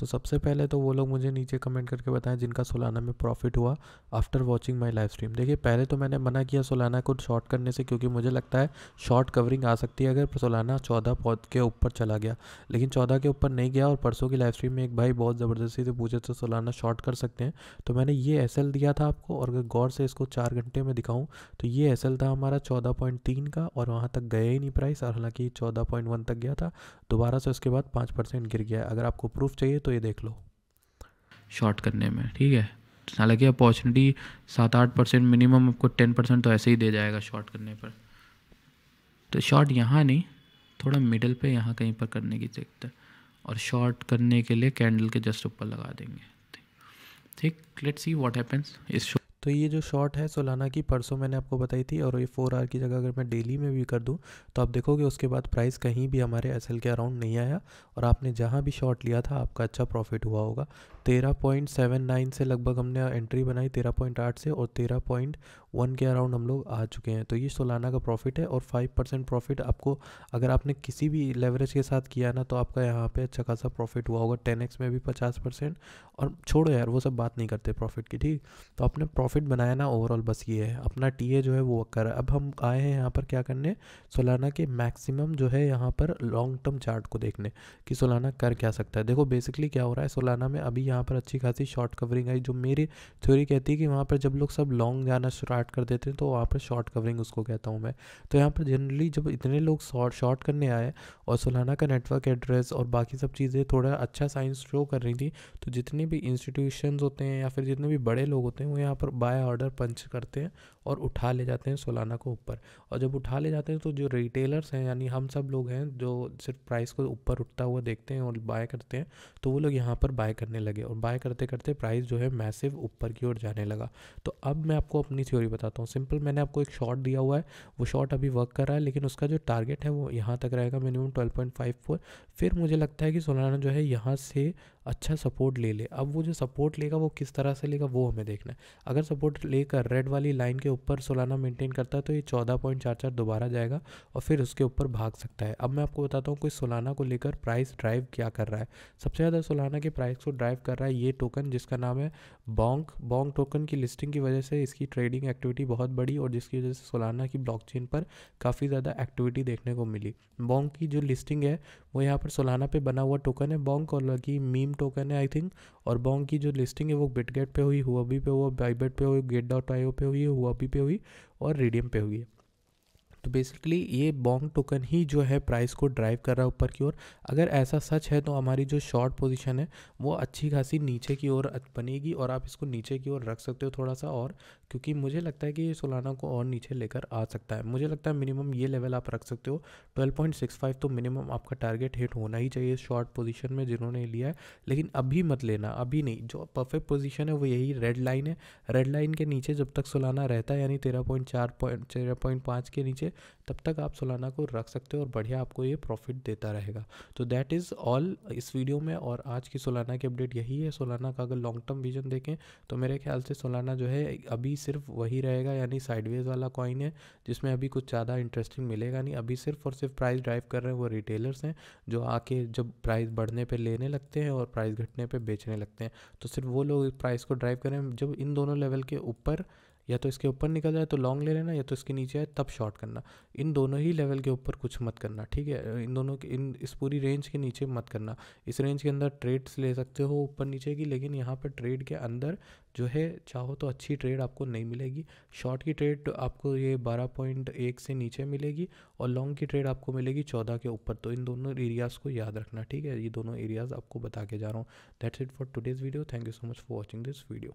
तो सबसे पहले तो वो लोग मुझे नीचे कमेंट करके बताएं जिनका सोलाना में प्रॉफिट हुआ after watching my live stream देखिए पहले तो मैंने मना किया सोलाना को शॉर्ट करने से क्योंकि मुझे लगता है शॉर्ट कवरिंग आ सकती है अगर सोलाना चौदह पौध के ऊपर चला गया लेकिन चौदह के ऊपर नहीं गया और परसों की लाइव स्ट्रीम में एक भाई बहुत ज़बरदस्ती से पूछे तो सोलाना शॉर्ट कर सकते हैं तो मैंने ये एस दिया था आपको और अगर गौर से इसको चार घंटे में दिखाऊँ तो ये एस था हमारा चौदह का और वहाँ तक गया ही नहीं प्राइस और हालांकि चौदह तक गया था दोबारा से उसके बाद पाँच गिर गया अगर आपको प्रूफ चाहिए तो तो ये देख लो शॉर्ट करने में ठीक है हालांकि अपॉर्चुनिटी सात आठ परसेंट मिनिमम आपको टेन परसेंट तो ऐसे ही दे जाएगा शॉर्ट करने पर तो शॉर्ट यहाँ नहीं थोड़ा मिडल पे यहाँ कहीं पर करने की देखते हैं और शॉर्ट करने के लिए कैंडल के जस्ट ऊपर लगा देंगे ठीक लेट्स सी व्हाट हैपेंस इस तो ये जो शॉर्ट है सोलाना की परसों मैंने आपको बताई थी और ये फोर आर की जगह अगर मैं डेली में भी कर दूँ तो आप देखोगे उसके बाद प्राइस कहीं भी हमारे एस के अराउंड नहीं आया और आपने जहाँ भी शॉर्ट लिया था आपका अच्छा प्रॉफिट हुआ होगा तेरह पॉइंट सेवन नाइन से लगभग हमने एंट्री बनाई तेरह पॉइंट आठ से और तेरह पॉइंट वन के अराउंड हम लोग आ चुके हैं तो ये सोलाना का प्रॉफिट है और फाइव परसेंट प्रॉफिट आपको अगर आपने किसी भी लेवरेज के साथ किया ना तो आपका यहाँ पे अच्छा खासा प्रॉफिट हुआ होगा टेन एक्स में भी पचास परसेंट और छोड़ो यार वो सब बात नहीं करते प्रॉफिट की ठीक तो आपने प्रॉफिट बनाया ना ओवरऑल बस ये है अपना टी जो है वो कर अब हम आए हैं यहाँ पर क्या करने सोलाना के मैक्सिमम जो है यहाँ पर लॉन्ग टर्म चार्ट को देखने कि सोलाना कर क्या सकता है देखो बेसिकली क्या हो रहा है सोलाना में अभी यहाँ यहाँ पर अच्छी खासी शॉर्ट कवरिंग आई जो मेरी थ्योरी कहती है कि वहाँ पर जब लोग सब लॉन्ग जाना स्टार्ट कर देते हैं तो वहाँ पर शॉर्ट कवरिंग उसको कहता हूँ मैं तो यहाँ पर जनरली जब इतने लोग शॉर्ट शॉर्ट करने आए और सोलाना का नेटवर्क एड्रेस और बाकी सब चीज़ें थोड़ा अच्छा साइंस शो कर रही थी तो जितने भी इंस्टीट्यूशन होते हैं या फिर जितने भी बड़े लोग होते हैं वो यहाँ पर बाय ऑर्डर पंच करते हैं और उठा ले जाते हैं सोलाना को ऊपर और जब उठा ले जाते हैं तो जो रिटेलर्स हैं यानी हम सब लोग हैं जो सिर्फ प्राइस को ऊपर उठता हुआ देखते हैं और बाय करते हैं तो वो लोग यहाँ पर बाय करने लगे और बाय करते करते प्राइस जो है मैसिव ऊपर की ओर जाने लगा तो अब मैं आपको अपनी थ्योरी बताता हूँ सिंपल मैंने आपको एक शॉट दिया हुआ है वो शॉट अभी वर्क कर रहा है लेकिन उसका जो टारगेट है वो यहाँ तक रहेगा minimum twelve point five four फिर मुझे लगता है कि सोलाना जो है यहाँ से अच्छा सपोर्ट ले ले अब वो जो सपोर्ट लेगा वो किस तरह से लेगा वो हमें देखना है अगर सपोर्ट लेकर रेड वाली लाइन के ऊपर सोलाना मेंटेन करता है तो ये चौदह पॉइंट चार चार दोबारा जाएगा और फिर उसके ऊपर भाग सकता है अब मैं आपको बताता हूँ कोई सोलाना को लेकर प्राइस ड्राइव क्या कर रहा है सबसे ज़्यादा सोलाना के प्राइस को ड्राइव कर रहा है ये टोकन जिसका नाम है बॉन्क बॉन्क टोकन की लिस्टिंग की वजह से इसकी ट्रेडिंग एक्टिविटी बहुत बड़ी और जिसकी वजह से सोलाना की ब्लॉक पर काफ़ी ज़्यादा एक्टिविटी देखने को मिली बॉन्क की जो लिस्टिंग है वो यहाँ पर सोलाना पर बना हुआ टोकन है बॉन्क और लगी मीम सेम टोकन है आई थिंक और बॉन्ग की जो लिस्टिंग है वो बिटगेट पे हुई हुआ भी पे हुआ बाईबेट पे हुई गेट डॉट आई पे हुई हुआ भी पे हुई और रेडियम पे हुई है तो बेसिकली ये बॉन्ग टोकन ही जो है प्राइस को ड्राइव कर रहा है ऊपर की ओर अगर ऐसा सच है तो हमारी जो शॉर्ट पोजिशन है वो अच्छी खासी नीचे की ओर बनेगी और आप इसको नीचे की ओर रख सकते हो थोड़ा सा और क्योंकि मुझे लगता है कि ये सोलाना को और नीचे लेकर आ सकता है मुझे लगता है मिनिमम ये लेवल आप रख सकते हो 12.65 तो मिनिमम आपका टारगेट हिट होना ही चाहिए शॉर्ट पोजीशन में जिन्होंने लिया है लेकिन अभी मत लेना अभी नहीं जो परफेक्ट पोजीशन है वो यही रेड लाइन है रेड लाइन के नीचे जब तक सोलाना रहता है यानी तेरह पॉइंट चार पॉइंट तेरह पॉइंट पाँच के नीचे तब तक आप सोलाना को रख सकते हो और बढ़िया आपको ये प्रॉफिट देता रहेगा तो दैट इज़ ऑल इस वीडियो में और आज की सोलाना की अपडेट यही है सोलाना का अगर लॉन्ग टर्म विजन देखें तो मेरे ख्याल से सोलाना जो है अभी सिर्फ वही रहेगा यानी साइडवेज वाला कॉइन है जिसमें अभी कुछ ज़्यादा इंटरेस्टिंग मिलेगा नहीं अभी सिर्फ और सिर्फ प्राइस ड्राइव कर रहे हैं वो रिटेलर्स हैं जो आके जब प्राइस बढ़ने पर लेने लगते हैं और प्राइस घटने पर बेचने लगते हैं तो सिर्फ वो लोग प्राइस को ड्राइव करें जब इन दोनों लेवल के ऊपर या तो इसके ऊपर निकल जाए तो लॉन्ग ले लेना या तो इसके नीचे आए तब शॉर्ट करना इन दोनों ही लेवल के ऊपर कुछ मत करना ठीक है इन दोनों के इन इस पूरी रेंज के नीचे मत करना इस रेंज के अंदर ट्रेड्स ले सकते हो ऊपर नीचे की लेकिन यहाँ पर ट्रेड के अंदर जो है चाहो तो अच्छी ट्रेड आपको नहीं मिलेगी शॉर्ट की ट्रेड आपको ये बारह पॉइंट एक से नीचे मिलेगी और लॉन्ग की ट्रेड आपको मिलेगी चौदह के ऊपर तो इन दोनों एरियाज़ को याद रखना ठीक है ये दोनों एरियाज़ आपको बता के जा रहा हूँ that's it for today's video thank you so much for watching this video